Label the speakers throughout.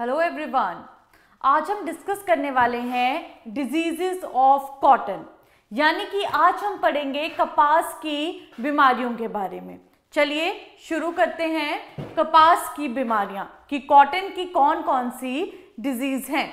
Speaker 1: Hello everyone आज हम discuss करने वाले हैं डिजीजेस ऑफ कॉटन यानी कि आज हम पढ़ेंगे कपास की बीमारियों के बारे में चलिए शुरू करते हैं कपास की बीमारियां कि कॉटन की कौन कौन सी डिजीज हैं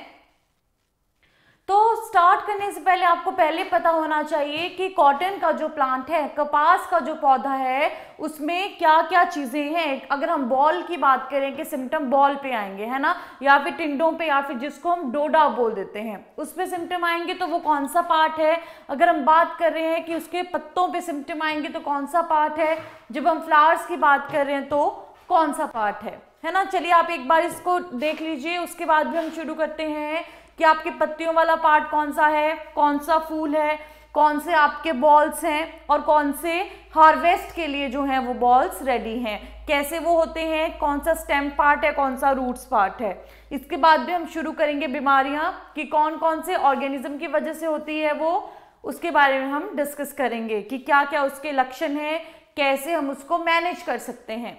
Speaker 1: तो स्टार्ट करने से पहले आपको पहले पता होना चाहिए कि कॉटन का जो प्लांट है कपास का जो पौधा है उसमें क्या क्या चीज़ें हैं अगर हम बॉल की बात करें कि सिम्टम बॉल पे आएंगे है ना या फिर टिंडों पे या फिर जिसको हम डोडा बोल देते हैं उस पर सिम्टम आएंगे तो वो कौन सा पार्ट है अगर हम बात कर रहे हैं कि उसके पत्तों पर सिम्टम आएंगे तो कौन सा पार्ट है जब हम फ्लावर्स की बात कर रहे हैं तो कौन सा पार्ट है है ना चलिए आप एक बार इसको देख लीजिए उसके बाद भी हम शुरू करते हैं कि आपके पत्तियों वाला पार्ट कौन सा है कौन सा फूल है कौन से आपके बॉल्स हैं और कौन से हार्वेस्ट के लिए जो हैं वो बॉल्स रेडी हैं कैसे वो होते हैं कौन सा स्टेम पार्ट है कौन सा रूट्स पार्ट है इसके बाद भी हम शुरू करेंगे बीमारियां कि कौन कौन से ऑर्गेनिज्म की वजह से होती है वो उसके बारे में हम डिस्कस करेंगे कि क्या क्या उसके लक्षण हैं कैसे हम उसको मैनेज कर सकते हैं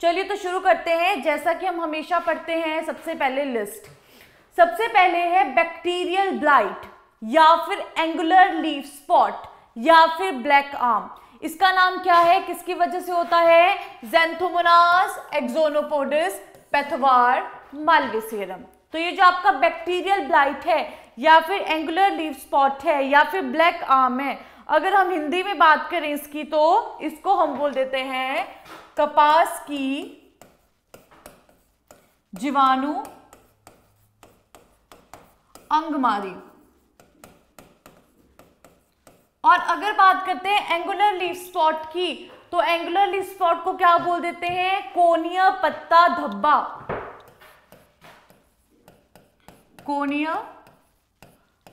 Speaker 1: चलिए तो शुरू करते हैं जैसा कि हम हमेशा पढ़ते हैं सबसे पहले लिस्ट सबसे पहले है बैक्टीरियल ब्लाइट या फिर एंगुलर लीव स्पॉट या फिर ब्लैक आर्म इसका नाम क्या है किसकी वजह से होता है जेंथोमोनास एक्जोनोपोडिस पैथवार मालवेसियरम तो ये जो आपका बैक्टीरियल ब्लाइट है या फिर एंगुलर लीव स्पॉट है या फिर ब्लैक आर्म है अगर हम हिंदी में बात करें इसकी तो इसको हम बोल देते हैं कपास की जीवाणु अंगमारी और अगर बात करते हैं एंगुलर लीफ स्पॉट की तो एंगुलर लीफ स्पॉट को क्या बोल देते हैं कोनिया पत्ता धब्बा कोनिया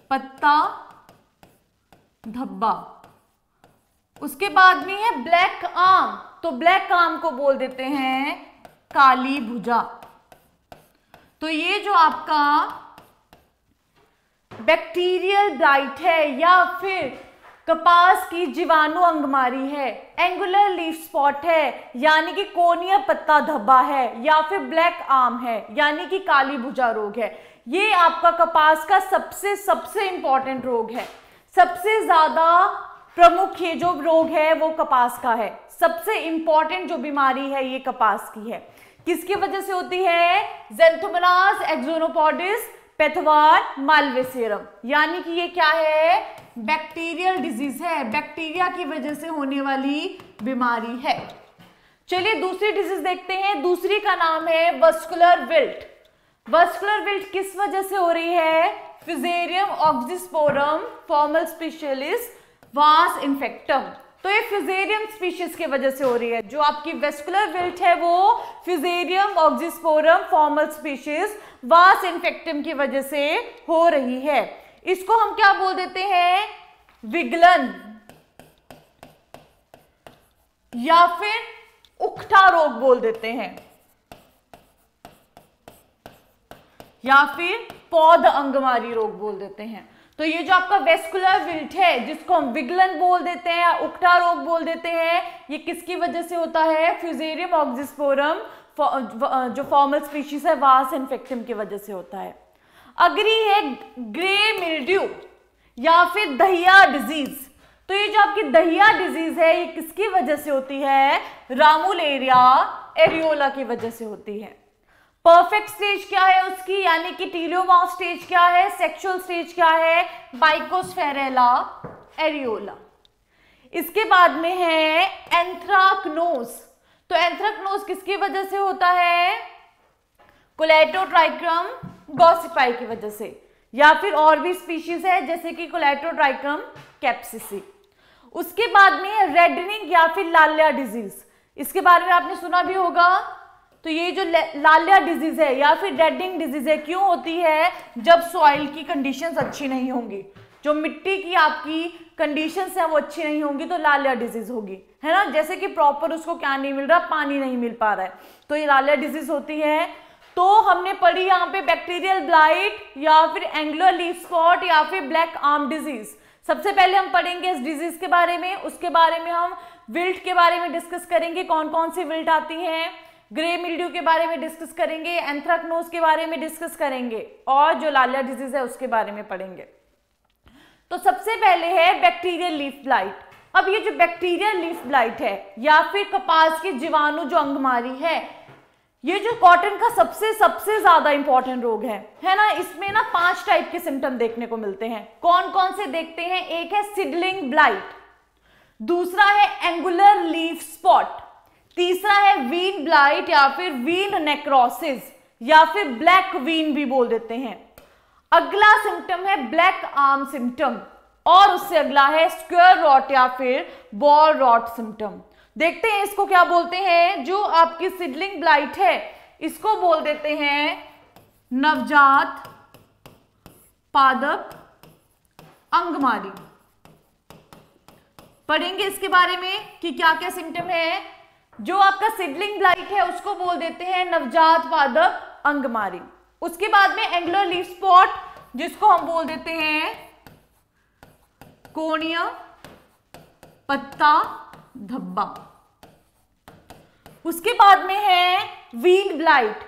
Speaker 1: पत्ता धब्बा उसके बाद में है ब्लैक आम तो ब्लैक आम को बोल देते हैं काली भुजा तो ये जो आपका बैक्टीरियल ब्लाइट है या फिर कपास की जीवाणु अंगमारी है एंगुलर लीफ स्पॉट है यानी कि कोनिया पत्ता धब्बा है या फिर ब्लैक आर्म है यानी कि काली भुजा रोग है ये आपका कपास का सबसे सबसे इंपॉर्टेंट रोग है सबसे ज़्यादा प्रमुख ये जो रोग है वो कपास का है सबसे इंपॉर्टेंट जो बीमारी है ये कपास की है किसकी वजह से होती है जेंथोमनास एक्जोनोपोडिस पेथवार मालवेसेरम यानी कि ये क्या है बैक्टीरियल डिजीज है बैक्टीरिया की वजह से होने वाली बीमारी है चलिए दूसरी डिजीज देखते हैं दूसरी का नाम है वस्कुलर विल्ट वस्कुलर विल्ट किस वजह से हो रही है फिजेरियम ऑक्सिस्पोरम फॉर्मल स्पेशलिस्ट वास इन्फेक्टम तो ये फिजेरियम स्पीशीज की वजह से हो रही है जो आपकी वेस्कुलर विल्ट है वो फिजेरियम ऑक्जिस्पोरम फॉर्मल स्पीशीज वास इन्फेक्टम की वजह से हो रही है इसको हम क्या बोल देते हैं विगलन या फिर उखटा रोग बोल देते हैं या फिर पौध अंगमारी रोग बोल देते हैं तो ये जो आपका वेस्कुलर विल्ट है जिसको हम विगलन बोल देते हैं या उक्टा रोग बोल देते हैं ये किसकी वजह से होता है फ्यूजेरियम ऑक्सिस्पोरम uh, uh, जो फॉर्मल स्पीशीज है वहां से इन्फेक्टिम की वजह से होता है अगरी है ग्रे मिल्ड्यू या फिर दहिया डिजीज तो ये जो आपकी दहिया डिजीज है ये किसकी वजह से होती है रामुलेरिया एरियोला की वजह से होती है परफेक्ट स्टेज क्या है उसकी यानी कि टीलियोमाउ स्टेज क्या है सेक्सुअल स्टेज क्या है बाइकोस्फेरेला एरियोला इसके बाद में है एंथ्राक्नोस तो एंथ्राक्नोस किसकी वजह से होता है कोलेटोट्राइक्रम गॉसिफाई की वजह से या फिर और भी स्पीशीज है जैसे कि कोलेटोट्राइक्रम कैप्सिसी उसके बाद में रेडनिंग या फिर लाल्या डिजीज इसके बारे में आपने सुना भी होगा तो ये जो लालिया डिजीज है या फिर डेडिंग डिजीज है क्यों होती है जब सॉइल की कंडीशंस अच्छी नहीं होंगी जो मिट्टी की आपकी कंडीशंस हैं वो अच्छी नहीं होंगी तो लालिया डिजीज होगी है ना जैसे कि प्रॉपर उसको क्या नहीं मिल रहा पानी नहीं मिल पा रहा है तो ये लालिया डिजीज होती है तो हमने पढ़ी यहाँ पे बैक्टीरियल ब्लाइट या फिर एंग्लो लीफ स्पॉट या फिर ब्लैक आर्म डिजीज सबसे पहले हम पढ़ेंगे इस डिजीज के बारे में उसके बारे में हम विल्ट के बारे में डिस्कस करेंगे कौन कौन सी विल्ट आती है ग्रे मिल्ड्यू के बारे में डिस्कस करेंगे एंथ्रैक्नोज के बारे में डिस्कस करेंगे और जो लालिया डिजीज है उसके बारे में पढ़ेंगे तो सबसे पहले है बैक्टीरियल लीफ ब्लाइट अब ये जो बैक्टीरियल लीफ ब्लाइट है या फिर कपास की जीवाणु जो अंगमारी है ये जो कॉटन का सबसे सबसे ज्यादा इंपॉर्टेंट रोग है है ना इसमें ना पांच टाइप के सिम्टम देखने को मिलते हैं कौन कौन से देखते हैं एक है सिडलिंग ब्लाइट दूसरा है एंगुलर लीफ स्पॉट तीसरा है वीन ब्लाइट या फिर वीन नेक्रोसिस या फिर ब्लैक वीन भी बोल देते हैं अगला सिम्टम है ब्लैक आर्म सिम्टम और उससे अगला है स्क्वेयर रॉट या फिर बॉल रॉट सिम्टम देखते हैं इसको क्या बोलते हैं जो आपकी सिडलिंग ब्लाइट है इसको बोल देते हैं नवजात पादप अंगमारी पढ़ेंगे इसके बारे में कि क्या क्या सिम्टम है जो आपका सिडलिंग ब्लाइट है उसको बोल देते हैं नवजात पादप अंगमारी उसके बाद में एंगुलर लीफ स्पॉट जिसको हम बोल देते हैं कोणिया पत्ता धब्बा उसके बाद में है वीन ब्लाइट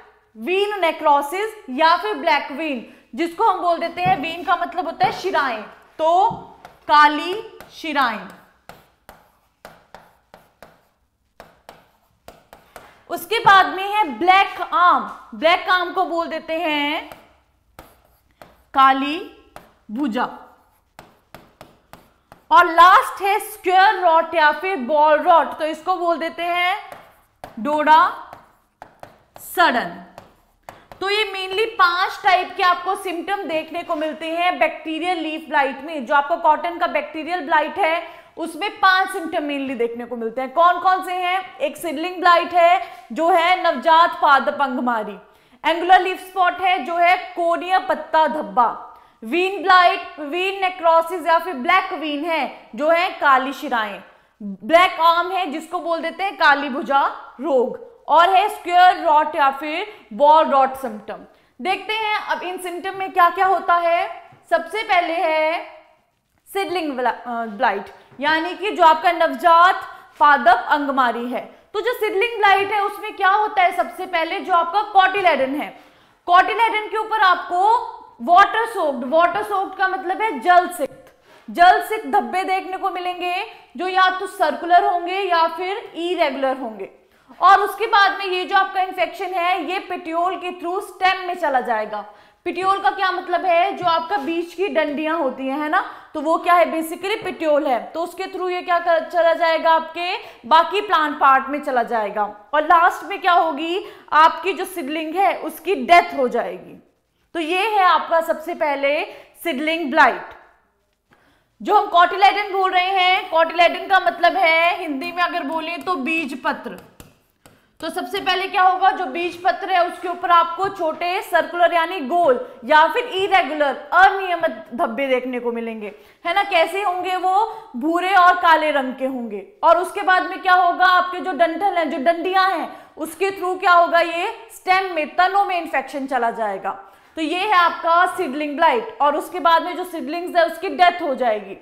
Speaker 1: वीन नेक्रोसिस या फिर ब्लैक वीन जिसको हम बोल देते हैं वीन का मतलब होता है शिराएं तो काली शिराएं उसके बाद में है ब्लैक आम ब्लैक आम को बोल देते हैं काली भुजा और लास्ट है स्क्वेयर रॉट या फिर बॉल रॉट तो इसको बोल देते हैं डोडा सड़न तो ये मेनली पांच टाइप के आपको सिम्टम देखने को मिलते हैं बैक्टीरियल लीफ ब्लाइट में जो आपको कॉटन का बैक्टीरियल ब्लाइट है उसमें पांच सिम्टम मेनली देखने को मिलते हैं कौन कौन से हैं एक सिडलिंग ब्लाइट है जो है नवजात पाद पंखमारी एंगुलर लिफ स्पॉट है जो है कोनिया पत्ता धब्बा वीन ब्लाइट वीन नेक्रोसिस या फिर ब्लैक वीन है जो है काली शिराएं ब्लैक आर्म है जिसको बोल देते हैं काली भुजा रोग और है स्क्र रॉट या फिर बॉल रॉट सिम्टम देखते हैं अब इन सिम्टम में क्या क्या होता है सबसे पहले है सिडलिंग ब्लाइट यानी कि जो आपका नवजात पादप अंगमारी है तो जो सिडलिंग ब्लाइट है उसमें क्या होता है सबसे पहले जो आपका कॉटिलेडन है कॉटिलेडन के ऊपर आपको वाटर सोक्ड वाटर सोक्ड का मतलब है जल सिक्त जल सिक्त धब्बे देखने को मिलेंगे जो या तो सर्कुलर होंगे या फिर इरेगुलर होंगे और उसके बाद में ये जो आपका इंफेक्शन है ये पेट्योल के थ्रू स्टेम में चला जाएगा पिट्योल का क्या मतलब है जो आपका बीच की डंडियां होती हैं है ना तो वो क्या है बेसिकली पिट्योल है तो उसके थ्रू ये क्या कर, चला जाएगा आपके बाकी प्लांट पार्ट में चला जाएगा और लास्ट में क्या होगी आपकी जो सिडलिंग है उसकी डेथ हो जाएगी तो ये है आपका सबसे पहले सिडलिंग ब्लाइट जो हम कॉटिलेडन बोल रहे हैं कॉटिलेडन का मतलब है हिंदी में अगर बोले तो बीज पत्र तो सबसे पहले क्या होगा जो बीज पत्र है उसके ऊपर आपको छोटे सर्कुलर यानी गोल या फिर इरेगुलर अनियमित धब्बे देखने को मिलेंगे है ना कैसे होंगे वो भूरे और काले रंग के होंगे और उसके बाद में क्या होगा आपके जो डंठल हैं जो डंडियां हैं उसके थ्रू क्या होगा ये स्टेम में तनों में इंफेक्शन चला जाएगा तो ये है आपका सिडलिंग ब्लाइट और उसके बाद में जो सिडलिंग्स है उसकी डेथ हो जाएगी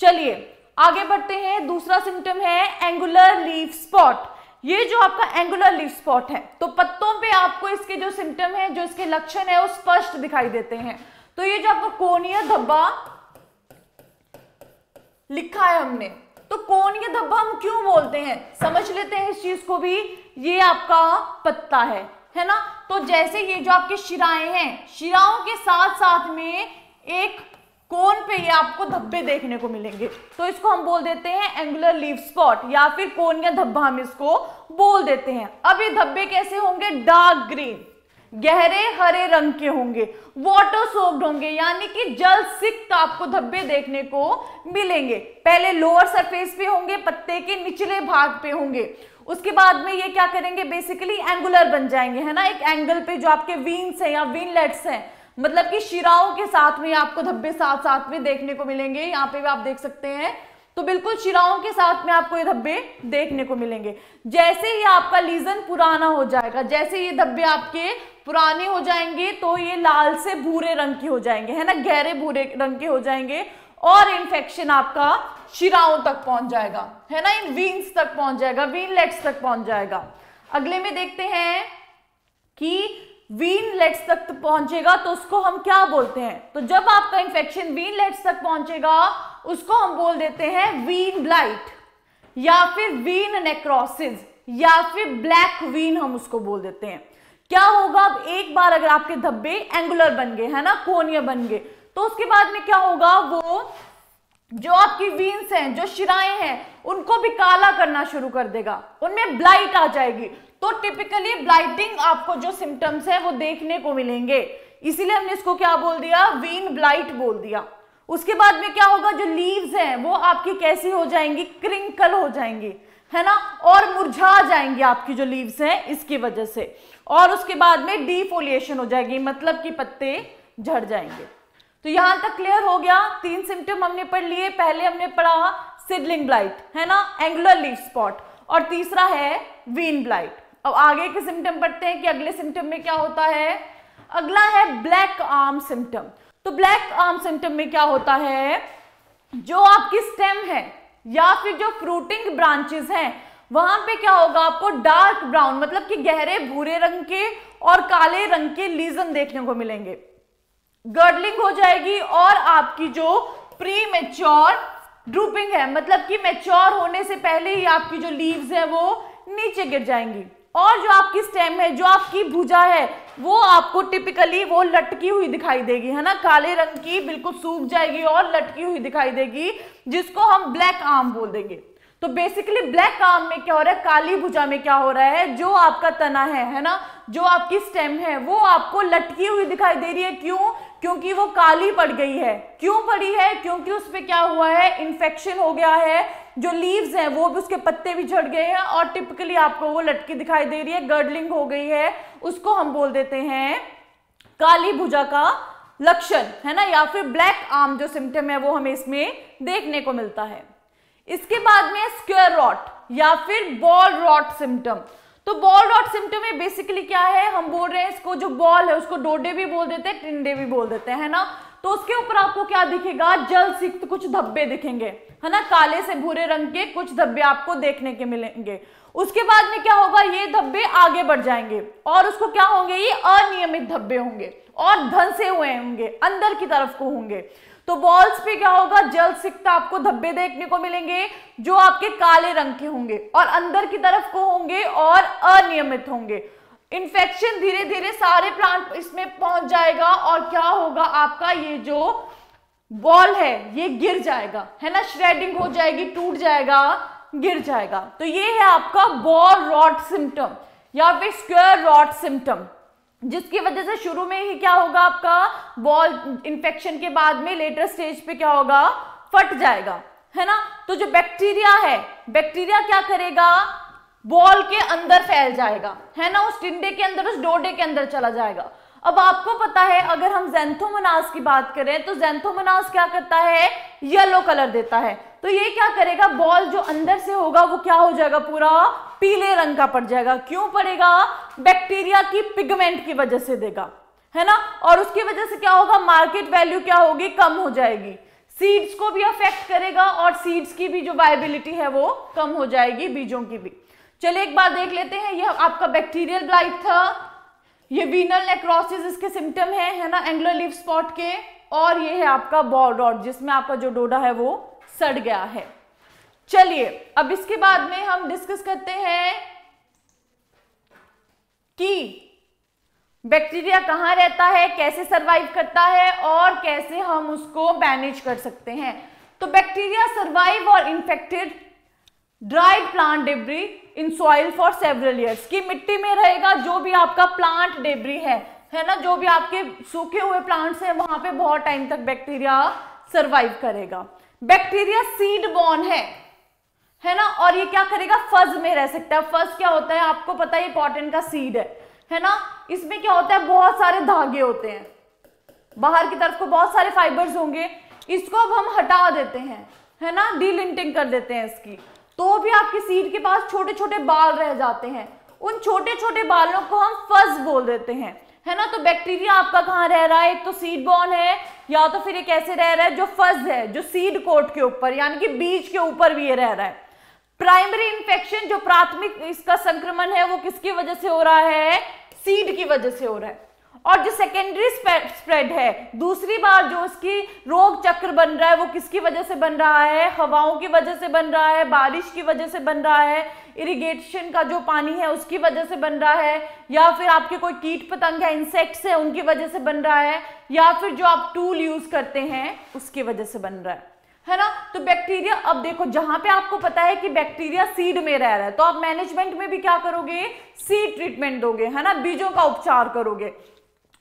Speaker 1: चलिए आगे बढ़ते हैं दूसरा सिम्टम है एंगुलर लीफ स्पॉट ये जो आपका एंगुलर लीफ स्पॉट है तो पत्तों पे आपको इसके जो सिम्टम है जो इसके लक्षण है वो स्पष्ट दिखाई देते हैं तो ये जो आपका कोनीय धब्बा लिखा है हमने तो कोनीय धब्बा हम क्यों बोलते हैं समझ लेते हैं इस चीज को भी ये आपका पत्ता है है ना तो जैसे ये जो आपके शिराएं हैं शिराओं के साथ साथ में एक कोन पे ये आपको धब्बे देखने को मिलेंगे तो इसको हम बोल देते हैं एंगुलर लीव स्पॉट या फिर कोन या धब्बा हम इसको बोल देते हैं अब ये धब्बे कैसे होंगे डार्क ग्रीन गहरे हरे रंग के होंगे वाटर सोप्ड होंगे यानी कि जल सिक्त आपको धब्बे देखने को मिलेंगे पहले लोअर सरफेस पे होंगे पत्ते के निचले भाग पे होंगे उसके बाद में ये क्या करेंगे बेसिकली एंगुलर बन जाएंगे है ना एक एंगल पे जो आपके वीन्स हैं या वीनलेट्स हैं मतलब कि शिराओं के साथ में आपको धब्बे साथ साथ में देखने को मिलेंगे यहाँ पे भी आप देख सकते हैं तो बिल्कुल शिराओं के साथ में आपको ये धब्बे देखने को मिलेंगे जैसे ही आपका लीजन पुराना हो जाएगा जैसे ये धब्बे आपके पुराने हो जाएंगे तो ये लाल से भूरे रंग के हो जाएंगे है ना गहरे भूरे रंग के हो जाएंगे और इन्फेक्शन आपका शिराओं तक पहुंच जाएगा है ना इन वीन्स तक पहुंच जाएगा वीनलेट्स तक पहुंच जाएगा अगले में देखते हैं कि वीन लेट्स तक तो पहुंचेगा तो उसको हम क्या बोलते हैं तो जब आपका इंफेक्शन वीन लेट्स तक पहुंचेगा उसको हम बोल देते हैं वीन ब्लाइट या फिर वीन नेक्रोसिस या फिर ब्लैक वीन हम उसको बोल देते हैं क्या होगा अब एक बार अगर आपके धब्बे एंगुलर बन गए है ना कोनिया बन गए तो उसके बाद में क्या होगा वो जो आपकी वीन्स हैं जो शिराएं हैं उनको भी काला करना शुरू कर देगा उनमें ब्लाइट आ जाएगी तो टिपिकली ब्लाइटिंग आपको जो सिम्टम्स है वो देखने को मिलेंगे इसीलिए हमने इसको क्या बोल दिया वीन ब्लाइट बोल दिया उसके बाद में क्या होगा जो लीव्स हैं वो आपकी कैसी हो जाएंगी क्रिंकल हो जाएंगी है ना और मुरझा जाएंगी आपकी जो लीव्स हैं इसकी वजह से और उसके बाद में डिफोलिएशन हो जाएगी मतलब कि पत्ते झड़ जाएंगे तो यहां तक क्लियर हो गया तीन सिम्टम हमने पढ़ लिए पहले हमने पढ़ा सिडलिंग ब्लाइट है ना एंगुलर लीव स्पॉट और तीसरा है वीन ब्लाइट अब आगे के सिम्टम पढ़ते हैं कि अगले सिम्टम में क्या होता है अगला है ब्लैक आर्म सिम्टम तो ब्लैक आर्म सिम्टम में क्या होता है जो आपकी स्टेम है या फिर जो फ्रूटिंग ब्रांचेस हैं वहां पे क्या होगा आपको डार्क ब्राउन मतलब कि गहरे भूरे रंग के और काले रंग के लीजन देखने को मिलेंगे गर्डलिंग हो जाएगी और आपकी जो प्री मेच्योर ड्रूपिंग है मतलब कि मेच्योर होने से पहले ही आपकी जो लीव्स है वो नीचे गिर जाएंगी और जो आपकी स्टेम है जो आपकी भुजा है वो आपको टिपिकली वो लटकी हुई दिखाई देगी है ना काले रंग की बिल्कुल सूख जाएगी और लटकी हुई दिखाई देगी जिसको हम ब्लैक आर्म बोल देंगे तो बेसिकली ब्लैक आर्म में क्या हो रहा है काली भुजा में क्या हो रहा है जो आपका तना है है ना जो आपकी स्टेम है वो आपको लटकी हुई दिखाई दे रही है क्यों क्योंकि वो काली पड़ गई है क्यों पड़ी है क्योंकि उस पर क्या हुआ है इन्फेक्शन हो गया है जो लीव्स हैं वो भी उसके पत्ते भी झड़ गए हैं और टिपिकली आपको वो लटकी दिखाई दे रही है गर्डलिंग हो गई है उसको हम बोल देते हैं काली भुजा का लक्षण है ना या फिर ब्लैक आर्म जो सिम्टम है वो हमें इसमें देखने को मिलता है इसके बाद में स्क्वेयर रॉट या फिर बॉल रॉट सिम्टम तो बॉल रॉट सिम्टम में बेसिकली क्या है हम बोल रहे हैं इसको जो बॉल है उसको डोडे भी बोल देते हैं टिंडे भी बोल देते हैं है ना तो उसके ऊपर आपको क्या दिखेगा जल सिक्त कुछ धब्बे दिखेंगे है ना काले से भूरे रंग के कुछ धब्बे आपको देखने के मिलेंगे उसके बाद में क्या होगा ये धब्बे आगे बढ़ जाएंगे और उसको क्या होंगे ये अनियमित धब्बे होंगे और धंसे हुए होंगे अंदर की तरफ को होंगे तो बॉल्स पे क्या होगा जल सिक्त आपको धब्बे देखने को मिलेंगे जो आपके काले रंग के होंगे और अंदर की तरफ को होंगे और अनियमित होंगे इन्फेक्शन धीरे धीरे सारे प्लांट इसमें पहुंच जाएगा और क्या होगा आपका ये जो बॉल है ये गिर जाएगा है ना श्रेडिंग हो जाएगी टूट जाएगा गिर जाएगा तो ये है आपका बॉल रॉट सिम्टम या फिर स्क्वेयर रॉट सिम्टम जिसकी वजह से शुरू में ही क्या होगा आपका बॉल इंफेक्शन के बाद में लेटर स्टेज पे क्या होगा फट जाएगा है ना तो जो बैक्टीरिया है बैक्टीरिया क्या करेगा बॉल के अंदर फैल जाएगा है ना उस टिंडे के अंदर उस डोडे के अंदर चला जाएगा अब आपको पता है अगर हम जेंथोमोनास की बात करें तो जेंथोमोनास क्या करता है येलो कलर देता है तो ये क्या करेगा बॉल जो अंदर से होगा वो क्या हो जाएगा पूरा पीले रंग का पड़ जाएगा क्यों पड़ेगा बैक्टीरिया की पिगमेंट की वजह से देगा है ना और उसकी वजह से क्या होगा मार्केट वैल्यू क्या होगी कम हो जाएगी सीड्स को भी अफेक्ट करेगा और सीड्स की भी जो वायबिलिटी है वो कम हो जाएगी बीजों की भी चलिए एक बार देख लेते हैं यह आपका बैक्टीरियल ब्लाइट था ये वीनल नेक्रोसिस इसके सिम्टम है है ना एंग्लो लीफ स्पॉट के और ये है आपका बॉल डॉट जिसमें आपका जो डोडा है वो सड़ गया है चलिए अब इसके बाद में हम डिस्कस करते हैं कि बैक्टीरिया कहाँ रहता है कैसे सरवाइव करता है और कैसे हम उसको मैनेज कर सकते हैं तो बैक्टीरिया सरवाइव और infected dried plant debris in soil for several years कि मिट्टी में रहेगा जो भी आपका प्लांट डेबरी है है ना जो भी आपके सूखे हुए प्लांट्स हैं वहां पे बहुत टाइम तक बैक्टीरिया सरवाइव करेगा बैक्टीरिया सीड बॉर्न है है ना और ये क्या करेगा फज में रह सकता है फज क्या होता है आपको पता है कॉटन का सीड है है ना इसमें क्या होता है बहुत सारे धागे होते हैं बाहर की तरफ को बहुत सारे फाइबर्स होंगे इसको अब हम हटा देते हैं है ना डीलिंटिंग कर देते हैं इसकी तो भी आपकी सीट के पास छोटे छोटे बाल रह जाते हैं उन छोटे छोटे बालों को हम फज बोल देते हैं है ना तो बैक्टीरिया आपका कहाँ रह रहा है एक तो सीड बॉन है या तो फिर एक ऐसे रह रहा है जो फज है जो सीड कोट के ऊपर यानी कि बीज के ऊपर भी ये रह रहा है प्राइमरी इंफेक्शन जो प्राथमिक इसका संक्रमण है वो किसकी वजह से हो रहा है सीड की वजह से हो रहा है और जो सेकेंडरी स्प्रेड है दूसरी बार जो उसकी रोग चक्र बन रहा है वो किसकी वजह से बन रहा है हवाओं की वजह से बन रहा है बारिश की वजह से बन रहा है इरिगेशन का जो पानी है उसकी वजह से बन रहा है या फिर आपके कोई कीट पतंग है इंसेक्ट्स है उनकी वजह से बन रहा है या फिर जो आप टूल यूज करते हैं उसकी वजह से बन रहा है है ना तो बैक्टीरिया अब देखो जहां पे आपको पता है कि बैक्टीरिया सीड में रह रहा है तो आप मैनेजमेंट में भी क्या करोगे सीड ट्रीटमेंट दोगे है ना बीजों का उपचार करोगे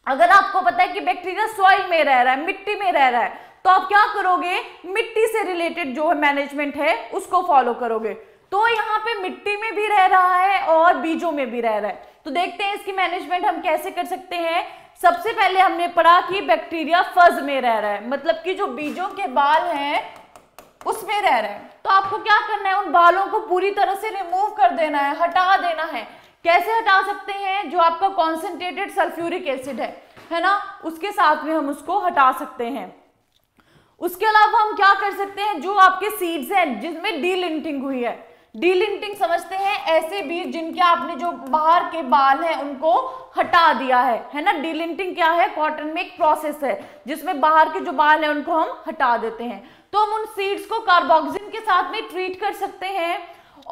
Speaker 1: अगर आपको पता है कि बैक्टीरिया सॉइल में रह रहा है मिट्टी में रह रहा है तो आप क्या करोगे मिट्टी से रिलेटेड जो मैनेजमेंट है उसको फॉलो करोगे तो यहाँ पे मिट्टी में भी रह रहा है और बीजों में भी रह रहा है तो देखते हैं इसकी मैनेजमेंट हम कैसे कर सकते हैं सबसे पहले हमने पढ़ा कि बैक्टीरिया फज में रह रहा है मतलब कि जो बीजों के बाल हैं उसमें रह रहे हैं तो आपको क्या करना है उन बालों को पूरी तरह से रिमूव कर देना है हटा देना है कैसे हटा सकते हैं जो आपका कॉन्सेंट्रेटेड सल्फ्यूरिक एसिड है है ना उसके साथ में हम उसको हटा सकते हैं उसके अलावा हम क्या कर सकते हैं जो आपके सीड्स हैं जिसमें डीलिंटिंग हुई है डीलिंटिंग समझते हैं ऐसे बीज जिनके आपने जो बाहर के बाल हैं उनको हटा दिया है है ना डीलिंटिंग क्या है कॉटन में एक प्रोसेस है जिसमें बाहर के जो बाल हैं उनको हम हटा देते हैं तो हम उन सीड्स को कार्बोक्सिन के साथ में ट्रीट कर सकते हैं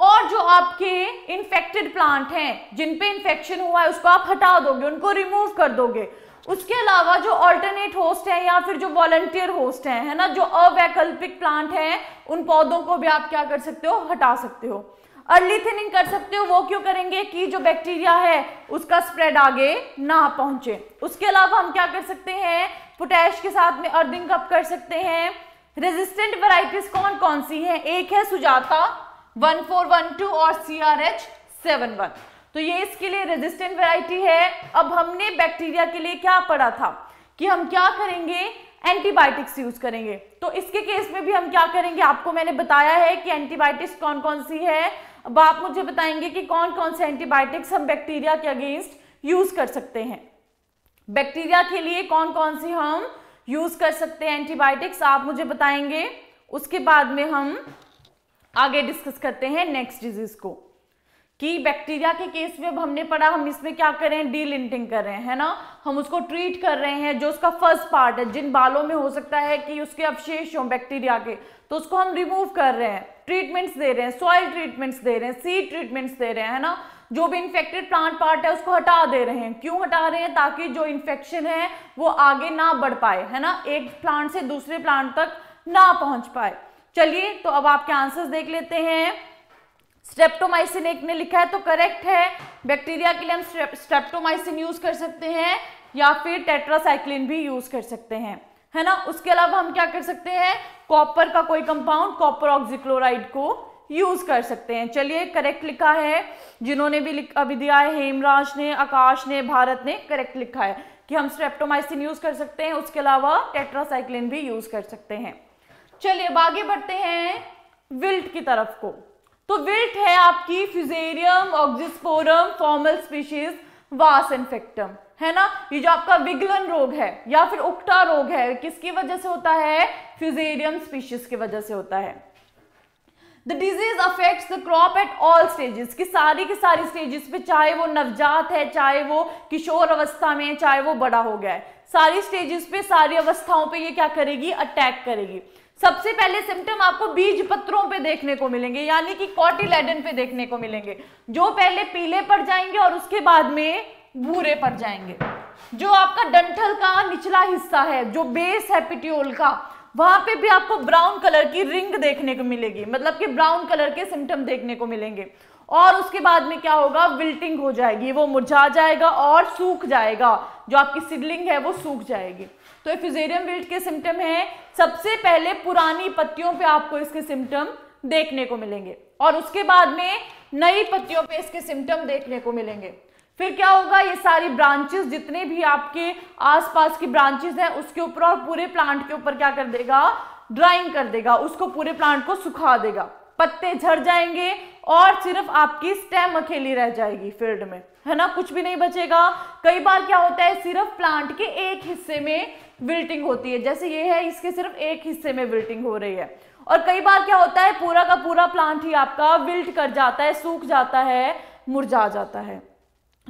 Speaker 1: और जो आपके इन्फेक्टेड प्लांट हैं जिन पे इन्फेक्शन हुआ है उसको आप हटा दोगे उनको रिमूव कर दोगे उसके अलावा जो ऑल्टरनेट होस्ट है या फिर जो वॉलंटियर होस्ट हैं है ना जो अवैकल्पिक प्लांट है उन पौधों को भी आप क्या कर सकते हो हटा सकते हो अर्ली थिनिंग कर सकते हो वो क्यों करेंगे कि जो बैक्टीरिया है उसका स्प्रेड आगे ना पहुंचे उसके अलावा हम क्या कर सकते हैं पोटैश के साथ में अर्थिंग कप कर सकते हैं रेजिस्टेंट वैरायटीज कौन कौन सी हैं एक है Sujata one four one two और C R H seven one तो ये इसके लिए रेजिस्टेंट वेराइटी है अब हमने बैक्टीरिया के लिए क्या पढ़ा था कि हम क्या करेंगे एंटीबायोटिक्स यूज करेंगे तो इसके केस में भी हम क्या करेंगे आपको मैंने बताया है कि एंटीबायोटिक्स कौन कौन सी है अब आप मुझे बताएंगे कि कौन कौन से एंटीबायोटिक्स हम बैक्टीरिया के अगेंस्ट यूज कर सकते हैं बैक्टीरिया के लिए कौन कौन सी हम यूज कर सकते हैं एंटीबायोटिक्स आप मुझे बताएंगे उसके बाद में हम आगे डिस्कस करते हैं नेक्स्ट डिजीज को कि बैक्टीरिया के केस में अब हमने पढ़ा हम इसमें क्या कर रहे हैं डीलिंटिंग कर रहे हैं है ना हम उसको ट्रीट कर रहे हैं जो उसका फर्स्ट पार्ट है जिन बालों में हो सकता है कि उसके अवशेष हों बैक्टीरिया के तो उसको हम रिमूव कर रहे हैं ट्रीटमेंट्स दे रहे हैं सॉइल ट्रीटमेंट्स दे रहे हैं सीड ट्रीटमेंट्स दे रहे हैं है ना जो भी इन्फेक्टेड प्लांट पार्ट है उसको हटा दे रहे हैं क्यों हटा रहे हैं ताकि जो इन्फेक्शन है वो आगे ना बढ़ पाए है ना एक प्लांट से दूसरे प्लांट तक ना पहुंच पाए चलिए तो अब आपके आंसर्स देख लेते हैं स्ट्रेप्टोमाइसिन एक ने लिखा है तो करेक्ट है बैक्टीरिया के लिए हम स्ट्रेप्टोमाइसिन यूज कर सकते हैं या फिर टेट्रासाइक्लिन भी यूज कर सकते हैं है ना उसके अलावा हम क्या कर सकते हैं कॉपर का कोई कंपाउंड कॉपर ऑक्सीक्लोराइड को यूज कर सकते हैं चलिए करेक्ट लिखा है जिन्होंने भी अभी दिया है हेमराज ने आकाश ने भारत ने करेक्ट लिखा है कि हम स्ट्रेप्टोमाइसिन यूज कर सकते हैं उसके अलावा टेट्रासाइक्लिन भी यूज कर सकते हैं चलिए अब आगे बढ़ते हैं विल्ट की तरफ को तो विल्ट है आपकी फ्यूजेरियम ऑक्सिस्पोरम फॉर्मल स्पीशीज वास इन्फेक्टम है ना ये जो आपका विगलन रोग है या फिर उक्टा रोग है किसकी वजह से होता है फ्यूजेरियम स्पीशीज की वजह से होता है the disease affect the crop at all stages की सारी की सारी स्टेजेस पे चाहे वो नवजात है चाहे वो किशोर अवस्था में है चाहे वो बड़ा हो गया है सारी स्टेजेस पे सारी अवस्थाओं पे ये क्या करेगी अटैक करेगी सबसे पहले सिम्टम आपको बीज पत्रों पे देखने को मिलेंगे यानी कि कॉटिलेडन पे देखने को मिलेंगे जो पहले पीले पड़ जाएंगे और उसके बाद में भूरे पड़ जाएंगे जो आपका डंठल का निचला हिस्सा है जो बेस है पिट्योल का वहां पे भी आपको ब्राउन कलर की रिंग देखने को मिलेगी मतलब कि ब्राउन कलर के सिम्टम देखने को मिलेंगे और उसके बाद में क्या होगा विल्टिंग हो जाएगी वो मुरझा जाएगा और सूख जाएगा जो आपकी सिडलिंग है वो सूख जाएगी तो एफिजेरियम विल्ट के सिम्टम है सबसे पहले पुरानी पत्तियों पे आपको इसके सिम्टम देखने को मिलेंगे और उसके बाद में नई पत्तियों पे इसके सिम्टम देखने को मिलेंगे फिर क्या होगा ये सारी ब्रांचेस जितने भी आपके आसपास की ब्रांचेस हैं उसके ऊपर और पूरे प्लांट के ऊपर क्या कर देगा ड्राइंग कर देगा उसको पूरे प्लांट को सुखा देगा पत्ते झड़ जाएंगे और सिर्फ आपकी स्टेम अकेली रह जाएगी फील्ड में है ना कुछ भी नहीं बचेगा कई बार क्या होता है सिर्फ प्लांट के एक हिस्से में विल्टिंग होती है जैसे ये है इसके सिर्फ एक हिस्से में विल्टिंग हो रही है और कई बार क्या होता है पूरा का पूरा प्लांट ही आपका विल्ट कर जाता है सूख जाता है मुरझा जाता है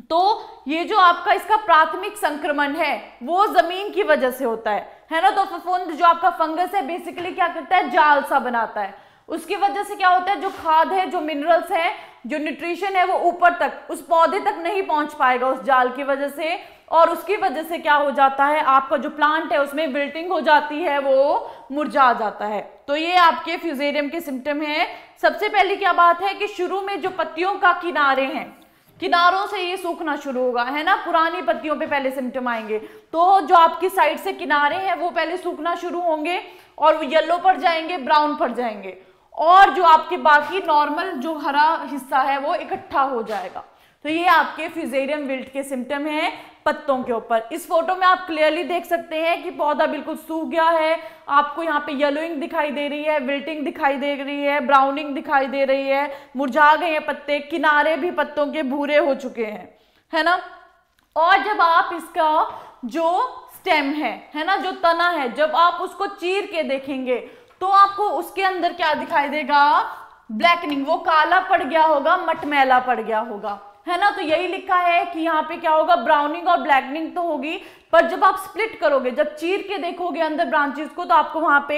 Speaker 1: तो ये जो आपका इसका प्राथमिक संक्रमण है वो जमीन की वजह से होता है है ना तो फफूंद जो आपका फंगस है बेसिकली क्या करता है जाल सा बनाता है उसकी वजह से क्या होता है जो खाद है जो मिनरल्स है जो न्यूट्रिशन है वो ऊपर तक उस पौधे तक नहीं पहुंच पाएगा उस जाल की वजह से और उसकी वजह से क्या हो जाता है आपका जो प्लांट है उसमें बिल्टिंग हो जाती है वो मुरझा जाता है तो ये आपके फ्यूजेरियम के सिम्टम है सबसे पहले क्या बात है कि शुरू में जो पत्तियों का किनारे हैं किनारों से ये सूखना शुरू होगा है ना पुरानी पत्तियों पे पहले सिम्टम आएंगे तो जो आपकी साइड से किनारे हैं वो पहले सूखना शुरू होंगे और येलो पर जाएंगे ब्राउन पर जाएंगे और जो आपके बाकी नॉर्मल जो हरा हिस्सा है वो इकट्ठा हो जाएगा तो ये आपके फिजेरियम विल्ट के सिम्टम है पत्तों के ऊपर इस फोटो में आप क्लियरली देख सकते हैं कि पौधा बिल्कुल सूख गया है आपको यहाँ पे येलोइंग दिखाई दे रही है विल्टिंग दिखाई दे रही है ब्राउनिंग दिखाई दे रही है मुरझा गए हैं पत्ते किनारे भी पत्तों के भूरे हो चुके हैं है ना और जब आप इसका जो स्टेम है है ना जो तना है जब आप उसको चीर के देखेंगे तो आपको उसके अंदर क्या दिखाई देगा ब्लैकनिंग वो काला पड़ गया होगा मटमैला पड़ गया होगा है ना तो यही लिखा है कि यहाँ पे क्या होगा ब्राउनिंग और ब्लैकनिंग तो होगी पर जब आप स्प्लिट करोगे जब चीर के देखोगे अंदर ब्रांचेस को तो आपको वहां पे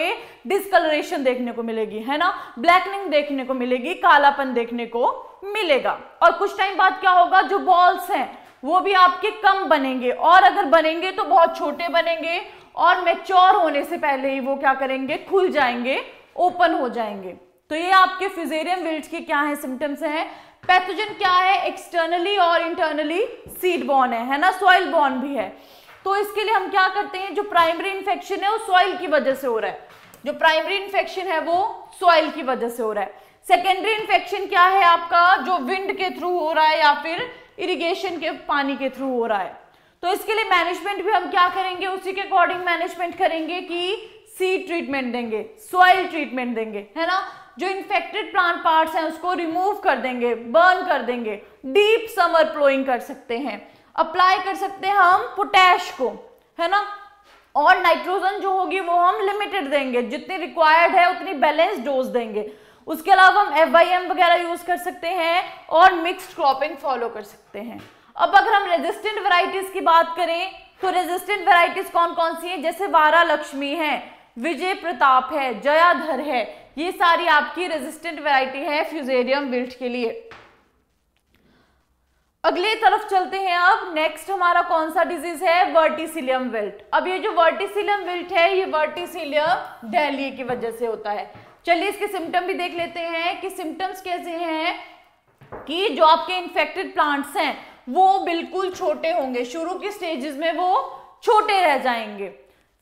Speaker 1: डिसकलरेशन देखने को मिलेगी है ना ब्लैकनिंग देखने को मिलेगी कालापन देखने को मिलेगा और कुछ टाइम बाद क्या होगा जो बॉल्स हैं वो भी आपके कम बनेंगे और अगर बनेंगे तो बहुत छोटे बनेंगे और मेच्योर होने से पहले ही वो क्या करेंगे खुल जाएंगे ओपन हो जाएंगे तो ये आपके फिजेरियम विल्ट के क्या है सिम्टम्स हैं पैथोजन क्या है एक्सटर्नली और इंटरनली सीड बॉर्न है है ना सॉइल बॉर्न भी है तो इसके लिए हम क्या करते हैं जो प्राइमरी इन्फेक्शन है वो सॉइल की वजह से हो रहा है जो प्राइमरी इन्फेक्शन है वो सॉइल की वजह से हो रहा है सेकेंडरी इन्फेक्शन क्या है आपका जो विंड के थ्रू हो रहा है या फिर इरिगेशन के पानी के थ्रू हो रहा है तो इसके लिए मैनेजमेंट भी हम क्या करेंगे उसी के अकॉर्डिंग मैनेजमेंट करेंगे कि सी ट्रीटमेंट देंगे सॉइल ट्रीटमेंट देंगे है ना जो इन्फेक्टेड प्लांट पार्ट्स हैं उसको रिमूव कर देंगे बर्न कर देंगे डीप समर प्लोइंग कर सकते हैं अप्लाई कर सकते हैं हम पोटैश को है ना और नाइट्रोजन जो होगी वो हम लिमिटेड देंगे जितनी रिक्वायर्ड है उतनी बैलेंस डोज देंगे उसके अलावा हम एफ वगैरह यूज़ कर सकते हैं और मिक्स्ड क्रॉपिंग फॉलो कर सकते हैं अब अगर हम रेजिस्टेंट वैरायटीज की बात करें तो रेजिस्टेंट वैरायटीज कौन कौन सी है जैसे वारा लक्ष्मी है विजय प्रताप है जयाधर है ये सारी आपकी रेजिस्टेंट वैरायटी है फ्यूजेरियम विल्ट के लिए अगले तरफ चलते हैं अब नेक्स्ट हमारा कौन सा डिजीज है वर्टिसिलियम विल्ट अब ये जो वर्टिसिलियम विल्ट है ये वर्टिसिलियम डेली की वजह से होता है चलिए इसके सिम्टम भी देख लेते हैं कि सिम्टम्स कैसे हैं कि जो आपके इन्फेक्टेड प्लांट्स हैं वो बिल्कुल छोटे होंगे शुरू के स्टेजेस में वो छोटे रह जाएंगे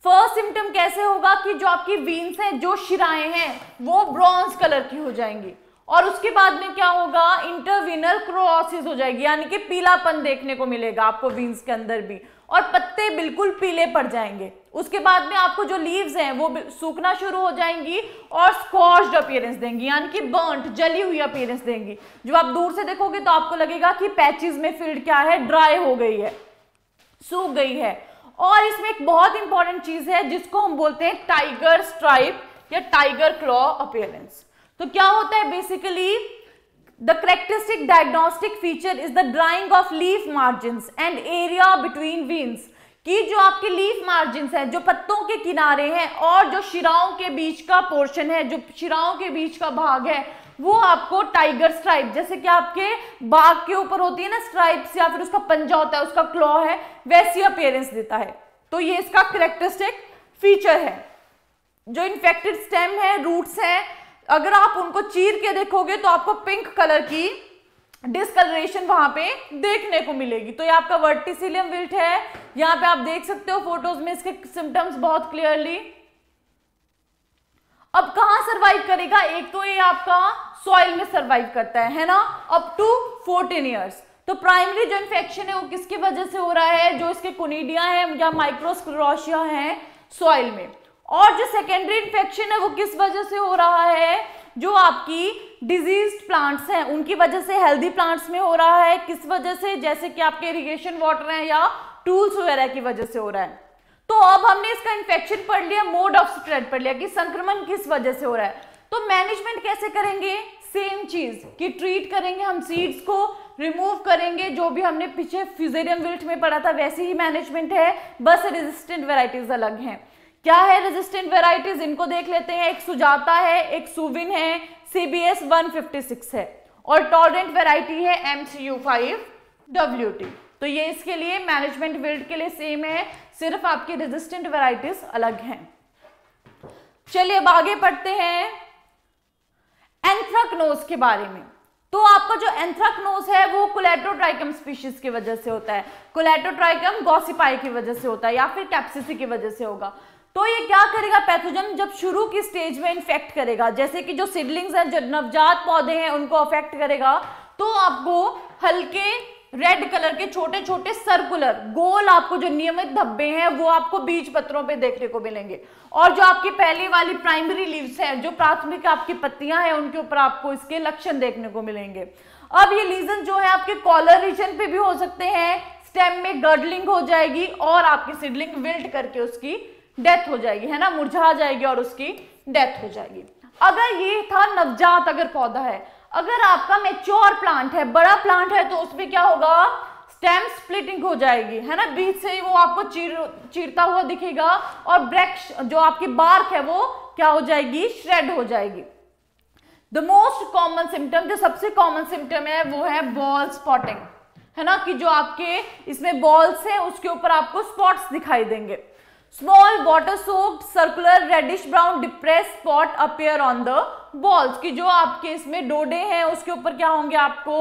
Speaker 1: फर्स्ट सिम्टम कैसे होगा कि जो आपकी वीन्स हैं जो शिराएं हैं वो ब्रॉन्ज कलर की हो जाएंगी और उसके बाद में क्या होगा इंटरविनल क्रोसिस हो जाएगी यानी कि पीलापन देखने को मिलेगा आपको वीन्स के अंदर भी और पत्ते बिल्कुल पीले पड़ जाएंगे उसके बाद में आपको जो लीव्स हैं वो सूखना शुरू हो जाएंगी और स्कॉश्ड अपीयरेंस देंगी यानी कि बर्nt जली हुई अपीयरेंस देंगी जो आप दूर से देखोगे तो आपको लगेगा कि पैचेस में फील्ड क्या है ड्राई हो गई है सूख गई है और इसमें एक बहुत इंपॉर्टेंट चीज है जिसको हम बोलते हैं टाइगर स्ट्राइप या टाइगर क्लॉ अपीयरेंस तो क्या होता है basically The characteristic diagnostic feature is the drying of leaf margins and area between veins. कि जो आपके लीफ मार्जिन्स हैं जो पत्तों के किनारे हैं और जो शिराओं के बीच का पोर्शन है जो शिराओं के बीच का भाग है वो आपको टाइगर स्ट्राइप जैसे कि आपके बाघ के ऊपर होती है ना स्ट्राइप्स या फिर उसका पंजा होता है उसका क्लॉ है वैसी अपेयरेंस देता है तो ये इसका करेक्टरिस्टिक फीचर है जो इन्फेक्टेड स्टेम है रूट्स हैं अगर आप उनको चीर के देखोगे तो आपको पिंक कलर की डिसकलरेशन वहां पे देखने को मिलेगी तो ये आपका वर्टिसिलियम विल्ट है यहां पे आप देख सकते हो फोटोज में इसके सिम्टम्स बहुत क्लियरली अब कहा सरवाइव करेगा एक तो ये आपका सॉइल में सरवाइव करता है है ना अप टू 14 इयर्स तो प्राइमरी जो इन्फेक्शन है वो किसकी वजह से हो रहा है जो इसके कुनीडिया है या माइक्रोस्क्रोशिया है सॉइल में और जो सेकेंडरी इन्फेक्शन है वो किस वजह से हो रहा है जो आपकी डिजीज प्लांट्स हैं उनकी वजह से हेल्दी प्लांट्स में हो रहा है किस वजह से जैसे कि आपके इरिगेशन वाटर हैं या टूल्स वगैरह की वजह से हो रहा है तो अब हमने इसका इन्फेक्शन पढ़ लिया मोड ऑफ स्प्रेड पढ़ लिया कि संक्रमण किस वजह से हो रहा है तो मैनेजमेंट कैसे करेंगे सेम चीज कि ट्रीट करेंगे हम सीड्स को रिमूव करेंगे जो भी हमने पीछे फ्यूजेरियम विल्ट में पढ़ा था वैसे ही मैनेजमेंट है बस रेजिस्टेंट वेराइटीज अलग हैं क्या है रेजिस्टेंट वेराइटीज इनको देख लेते हैं एक सुजाता है एक सुविन है सीबीएस 156 है और टॉलरेंट वेराइटी है M C U five W T तो ये इसके लिए मैनेजमेंट बिल्ड के लिए सेम है सिर्फ आपकी रेजिस्टेंट वेराइटीज अलग हैं चलिए अब आगे पढ़ते हैं एंथ्रक्नोज के बारे में तो आपका जो एंथ्रक्नोज है वो कोलेट्रोट्राइकम स्पीशीज की वजह से होता है कोलेट्रोट्राइकम गॉसिपाई की वजह से होता है या फिर कैप्सिसी की वजह से होगा तो ये क्या करेगा पैथोजन जब शुरू की स्टेज में इन्फेक्ट करेगा जैसे कि जो सिडलिंग्स हैं जो नवजात पौधे हैं उनको अफेक्ट करेगा तो आपको हल्के रेड कलर के छोटे छोटे सर्कुलर गोल आपको जो नियमित धब्बे हैं वो आपको बीज पत्रों पे देखने को मिलेंगे और जो आपकी पहली वाली प्राइमरी लीव्स हैं जो प्राथमिक आपकी पत्तियां हैं उनके ऊपर आपको इसके लक्षण देखने को मिलेंगे अब ये लीजन जो है आपके कॉलर रीजन पे भी हो सकते हैं स्टेम में गर्डलिंग हो जाएगी और आपकी सिडलिंग विल्ट करके उसकी डेथ हो जाएगी है ना मुरझा जाएगी और उसकी डेथ हो जाएगी अगर ये था नवजात अगर पौधा है अगर आपका मेच्योर प्लांट है बड़ा प्लांट है तो उसमें क्या होगा स्टेम स्प्लिटिंग हो जाएगी है ना बीच से वो आपको चीर चीरता हुआ दिखेगा और ब्रैक्स जो आपकी बार्क है वो क्या हो जाएगी श्रेड हो जाएगी द मोस्ट कॉमन सिम्टम जो सबसे कॉमन सिम्टम है वो है बॉल स्पॉटिंग है ना कि जो आपके इसमें बॉल्स है उसके ऊपर आपको स्पॉट्स दिखाई देंगे small water soaked circular reddish brown depress spot appear on the bolls की जो आपके इसमें डोडे हैं उसके ऊपर क्या होंगे आपको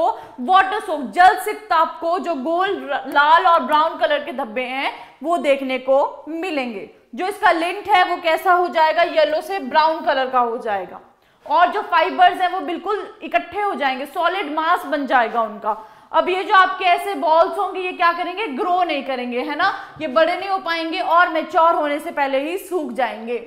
Speaker 1: वाटर सोप जल सिक्त आपको जो गोल लाल और ब्राउन कलर के धब्बे हैं वो देखने को मिलेंगे जो इसका लिंट है वो कैसा हो जाएगा येलो से ब्राउन कलर का हो जाएगा और जो फाइबर्स हैं वो बिल्कुल इकट्ठे हो जाएंगे सॉलिड मास बन जाएगा उनका अब ये जो आपके ऐसे बॉल्स होंगे ये क्या करेंगे ग्रो नहीं करेंगे है ना ये बड़े नहीं हो पाएंगे और मेच्योर होने से पहले ही सूख जाएंगे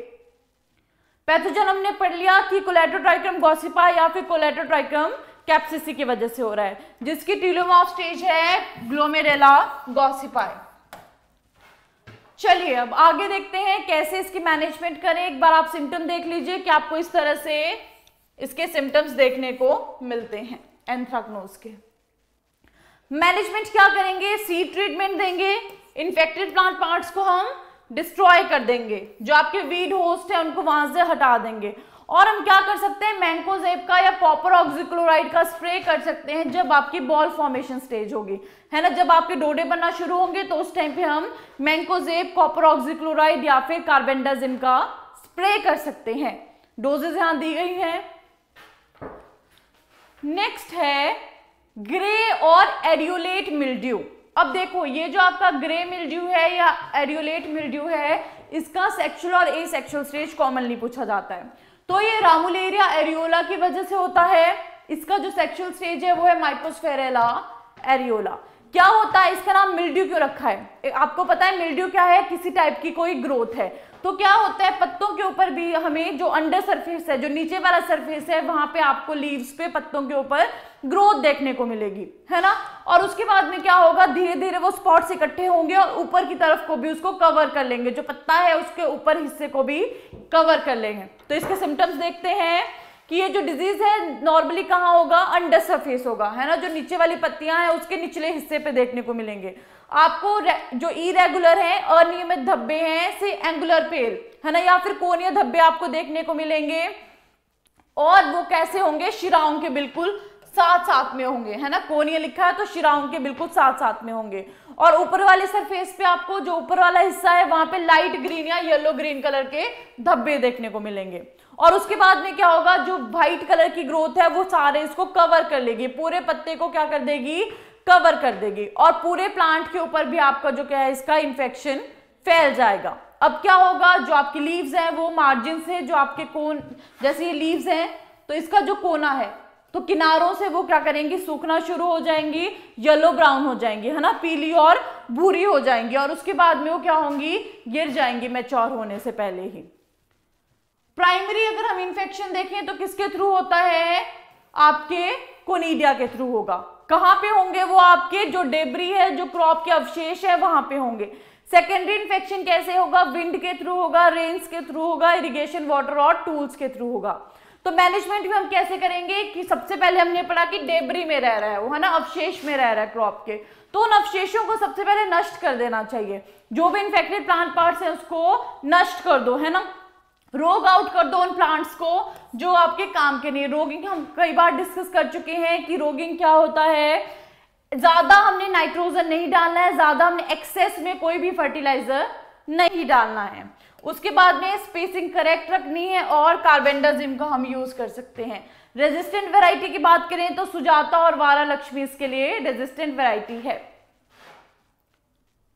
Speaker 1: पैथोजन हमने पढ़ लिया कि कोलेटोट्राइक्रम गोसिपा या फिर कोलेट्रोट्राइक्रम कैप्सिस की वजह से हो रहा है जिसकी टीलोम ऑफ स्टेज है ग्लोमेरेला गोसिपाई चलिए अब आगे देखते हैं कैसे इसकी मैनेजमेंट करें एक बार आप सिम्टम देख लीजिए कि आपको इस तरह से इसके सिम्टम्स देखने को मिलते हैं एंथ्राक्नोज के मैनेजमेंट क्या करेंगे सीड ट्रीटमेंट देंगे इन्फेक्टेड प्लांट पार्ट्स को हम डिस्ट्रॉय कर देंगे जो आपके वीड होस्ट है उनको वहां से हटा देंगे और हम क्या कर सकते हैं मैंकोजेब का या कॉपर ऑक्सीक्लोराइड का स्प्रे कर सकते हैं जब आपकी बॉल फॉर्मेशन स्टेज होगी है ना जब आपके डोडे बनना शुरू होंगे तो उस टाइम पे हम मैंकोजेब कॉपर ऑक्सीक्लोराइड या फिर कार्बेंडाजिन का स्प्रे कर सकते हैं डोजेज यहां दी गई है नेक्स्ट है ग्रे और एरियोलेट मिल्ड्यू अब देखो ये जो आपका ग्रे मिल्ड्यू है या एरियोलेट मिल्ड्यू है इसका सेक्सुअल और ए सेक्सुअल स्टेज कॉमनली पूछा जाता है तो ये रामुलेरिया एरियोला की वजह से होता है इसका जो सेक्सुअल स्टेज है वो है माइक्रोस्फेरेला एरियोला क्या होता है इसका नाम मिल्ड्यू क्यों रखा है आपको पता है मिल्ड्यू क्या है किसी टाइप की कोई ग्रोथ है तो क्या होता है पत्तों के ऊपर भी हमें जो अंडर सरफेस है जो नीचे वाला सरफेस है वहां पे आपको लीव्स पे पत्तों के ऊपर ग्रोथ देखने को मिलेगी है ना और उसके बाद में क्या होगा धीरे धीरे वो स्पॉट्स इकट्ठे होंगे और ऊपर की तरफ को भी उसको कवर कर लेंगे जो पत्ता है उसके ऊपर हिस्से को भी कवर कर लेंगे तो इसके सिम्टम्स देखते हैं कि ये जो डिजीज है नॉर्मली कहाँ होगा अंडर सरफेस होगा है ना जो नीचे वाली पत्तियां हैं उसके निचले हिस्से पे देखने को मिलेंगे आपको जो इरेगुलर है अनियमित धब्बे हैं से एंगुलर पेल है ना या फिर कोनिया धब्बे आपको देखने को मिलेंगे और वो कैसे होंगे शिराओं के बिल्कुल साथ साथ में होंगे है ना ये लिखा है तो शिराओं के बिल्कुल साथ साथ में होंगे और ऊपर वाले सरफेस पे आपको जो ऊपर वाला हिस्सा है वहां पे लाइट ग्रीन या येलो ग्रीन कलर के धब्बे देखने को मिलेंगे और उसके बाद में क्या होगा जो व्हाइट कलर की ग्रोथ है वो सारे इसको कवर कर लेगी पूरे पत्ते को क्या कर देगी कवर कर देगी और पूरे प्लांट के ऊपर भी आपका जो क्या है इसका इन्फेक्शन फैल जाएगा अब क्या होगा जो आपकी लीव्स हैं वो मार्जिन से जो आपके कोन जैसे ये लीव्स हैं तो इसका जो कोना है तो किनारों से वो क्या करेंगी सूखना शुरू हो जाएंगी येलो ब्राउन हो जाएंगी है ना पीली और भूरी हो जाएंगी और उसके बाद में वो क्या होंगी गिर जाएंगी मैच्योर होने से पहले ही प्राइमरी अगर हम इन्फेक्शन देखें तो किसके थ्रू होता है आपके कोनीडिया के थ्रू होगा कहां पे होंगे वो आपके जो डेबरी है जो क्रॉप के अवशेष है वहां पे होंगे सेकेंडरी इन्फेक्शन कैसे होगा विंड के थ्रू होगा रेन्स के थ्रू होगा इरिगेशन वाटर और टूल्स के थ्रू होगा तो मैनेजमेंट भी हम कैसे करेंगे कि सबसे पहले हमने पढ़ा कि डेबरी में रह रहा है वो है ना अवशेष में रह रहा है क्रॉप के तो उन अवशेषों को सबसे पहले नष्ट कर देना चाहिए जो भी इन्फेक्टेड प्लांट पार्ट्स हैं उसको नष्ट कर दो है ना रोग आउट कर दो उन प्लांट्स को जो आपके काम के नहीं रोगिंग हम कई बार डिस्कस कर चुके हैं कि रोगिंग क्या होता है ज़्यादा हमने नाइट्रोजन नहीं डालना है ज़्यादा हमने एक्सेस में कोई भी फर्टिलाइज़र नहीं डालना है उसके बाद में स्पेसिंग करेक्ट रखनी है और कार्बेंडाजिम का हम यूज कर सकते हैं रेजिस्टेंट वेराइटी की बात करें तो सुजाता और वारा लक्ष्मी इसके लिए रेजिस्टेंट वेराइटी है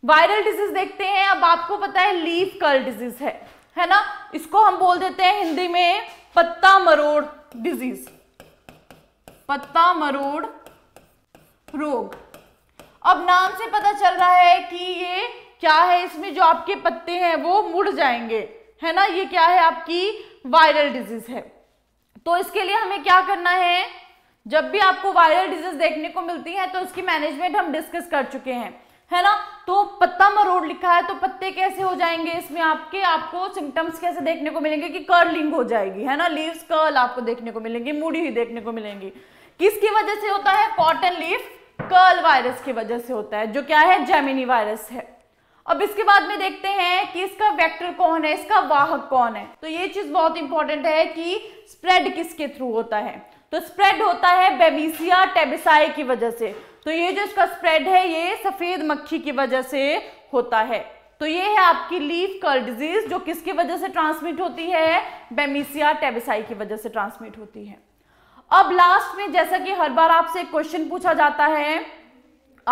Speaker 1: वायरल डिजीज देखते हैं अब आपको पता है लीफ कर्ल डिजीज है है ना इसको हम बोल देते हैं हिंदी में पत्ता मरोड़ डिजीज पत्ता मरोड़ रोग अब नाम से पता चल रहा है कि ये क्या है इसमें जो आपके पत्ते हैं वो मुड़ जाएंगे है ना ये क्या है आपकी वायरल डिजीज है तो इसके लिए हमें क्या करना है जब भी आपको वायरल डिजीज देखने को मिलती है तो उसकी मैनेजमेंट हम डिस्कस कर चुके हैं है ना तो पत्ता मरोड़ लिखा है तो पत्ते कैसे हो जाएंगे इसमें आपके आपको सिम्टम्स कैसे देखने को मिलेंगे कि कर्लिंग हो जाएगी है ना लीव्स कर्ल आपको देखने को मिलेंगे मुड़ी ही देखने को मिलेंगी किसकी वजह से होता है कॉटन लीफ कर्ल वायरस की वजह से होता है जो क्या है जेमिनी वायरस है अब इसके बाद में देखते हैं कि इसका वेक्टर कौन है इसका वाहक कौन है तो ये चीज बहुत इंपॉर्टेंट है कि स्प्रेड किसके थ्रू होता है तो स्प्रेड होता है बेबीसिया टेबिसाई की वजह से तो ये जो इसका स्प्रेड है ये सफेद मक्खी की वजह से होता है तो ये है आपकी लीफ कर्ल डिजीज जो किसकी वजह से ट्रांसमिट होती है बेमिसिया टेबिसाई की वजह से ट्रांसमिट होती है अब लास्ट में जैसा कि हर बार आपसे क्वेश्चन पूछा जाता है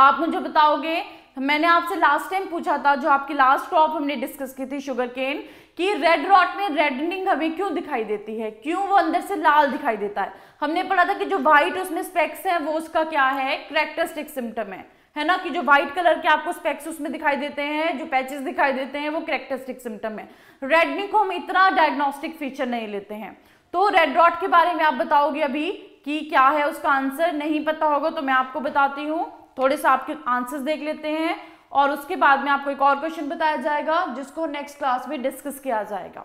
Speaker 1: आप मुझे बताओगे मैंने आपसे लास्ट टाइम पूछा था जो आपकी लास्ट क्रॉप हमने डिस्कस की थी शुगर केन कि रेड रॉट में रेडनिंग हमें क्यों दिखाई देती है क्यों वो अंदर से लाल दिखाई देता है हमने पढ़ा था कि जो व्हाइट उसमें स्पेक्स है वो उसका क्या है करेक्टरिस्टिक सिम्टम है है ना कि जो व्हाइट कलर के आपको स्पेक्स उसमें दिखाई देते हैं जो पैचेस दिखाई देते हैं वो करेक्टरिस्टिक सिम्टम है रेडनिंग को हम इतना डायग्नोस्टिक फीचर नहीं लेते हैं तो रेड रॉट के बारे में आप बताओगे अभी कि क्या है उसका आंसर नहीं पता होगा तो मैं आपको बताती हूँ थोड़े से आपके आंसर्स देख लेते हैं और उसके बाद में आपको एक और क्वेश्चन बताया जाएगा जिसको नेक्स्ट क्लास में डिस्कस किया जाएगा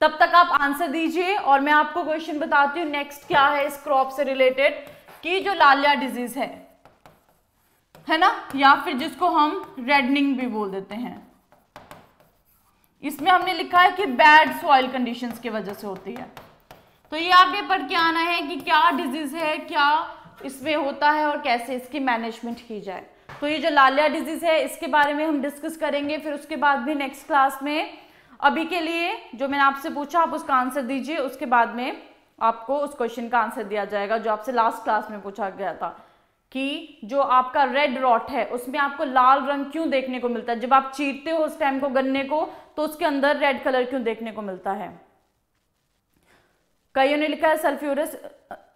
Speaker 1: तब तक आप आंसर दीजिए और मैं आपको क्वेश्चन बताती हूँ नेक्स्ट क्या है इस क्रॉप से रिलेटेड कि जो लालिया डिजीज है है ना या फिर जिसको हम रेडनिंग भी बोल देते हैं इसमें हमने लिखा है कि बैड सॉइल कंडीशंस की वजह से होती है तो ये आप ये पढ़ के आना है कि क्या डिजीज है क्या इसमें होता है और कैसे इसकी मैनेजमेंट की जाए तो ये जो लालिया डिजीज़ है इसके बारे में हम डिस्कस करेंगे फिर उसके बाद भी नेक्स्ट क्लास में अभी के लिए जो मैंने आपसे पूछा आप उसका आंसर दीजिए उसके बाद में आपको उस क्वेश्चन का आंसर दिया जाएगा जो आपसे लास्ट क्लास में पूछा गया था कि जो आपका रेड रॉट है उसमें आपको लाल रंग क्यों देखने को मिलता है जब आप चीरते हो उस टाइम को गन्ने को तो उसके अंदर रेड कलर क्यों देखने को मिलता है कईयों ने लिखा है सल्फ्यूरस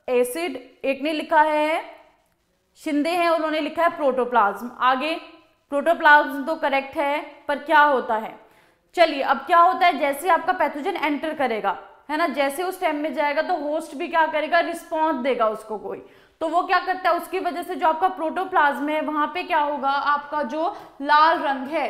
Speaker 1: एसिड एक ने लिखा है शिंदे हैं उन्होंने लिखा है प्रोटोप्लाज्म आगे प्रोटोप्लाज्म तो करेक्ट है पर क्या होता है चलिए अब क्या होता है जैसे आपका पैथोजन एंटर करेगा है ना जैसे उस टाइम में जाएगा तो होस्ट भी क्या करेगा रिस्पॉन्स देगा उसको कोई तो वो क्या करता है उसकी वजह से जो आपका प्रोटोप्लाज्म है वहां पे क्या होगा आपका जो लाल रंग है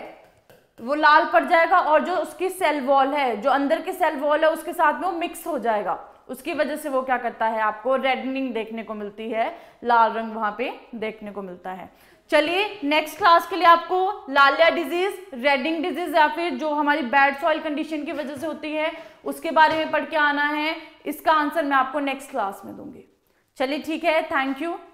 Speaker 1: वो लाल पड़ जाएगा और जो उसकी सेल वॉल है जो अंदर की सेल वॉल है उसके साथ में वो मिक्स हो जाएगा उसकी वजह से वो क्या करता है आपको रेडनिंग देखने को मिलती है लाल रंग वहां पे देखने को मिलता है चलिए नेक्स्ट क्लास के लिए आपको लालिया डिजीज रेडिंग डिजीज या फिर जो हमारी बैड सॉइल कंडीशन की वजह से होती है उसके बारे में पढ़ के आना है इसका आंसर मैं आपको नेक्स्ट क्लास में दूंगी चलिए ठीक है थैंक यू